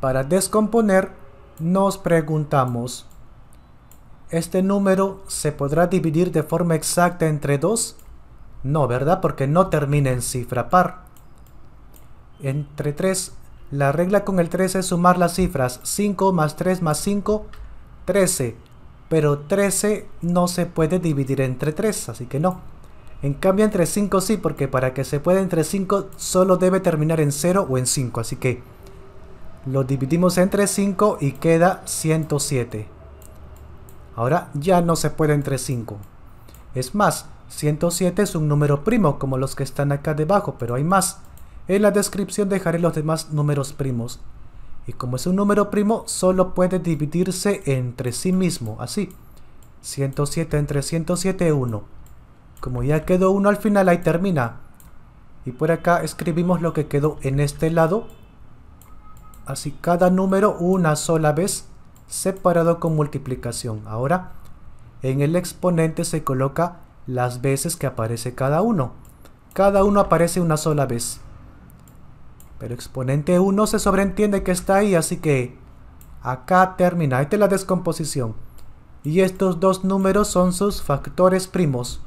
Para descomponer, nos preguntamos, ¿este número se podrá dividir de forma exacta entre 2? No, ¿verdad? Porque no termina en cifra par. Entre 3, la regla con el 3 es sumar las cifras 5 más 3 más 5, 13. Pero 13 no se puede dividir entre 3, así que no. En cambio entre 5 sí, porque para que se pueda entre 5 solo debe terminar en 0 o en 5, así que lo dividimos entre 5 y queda 107. Ahora ya no se puede entre 5. Es más, 107 es un número primo como los que están acá debajo, pero hay más. En la descripción dejaré los demás números primos. Y como es un número primo, solo puede dividirse entre sí mismo, así. 107 entre 107 es 1. Como ya quedó 1 al final, ahí termina. Y por acá escribimos lo que quedó en este lado, Así cada número una sola vez separado con multiplicación. Ahora en el exponente se coloca las veces que aparece cada uno. Cada uno aparece una sola vez. Pero exponente 1 se sobreentiende que está ahí, así que acá termina. Esta es la descomposición. Y estos dos números son sus factores primos.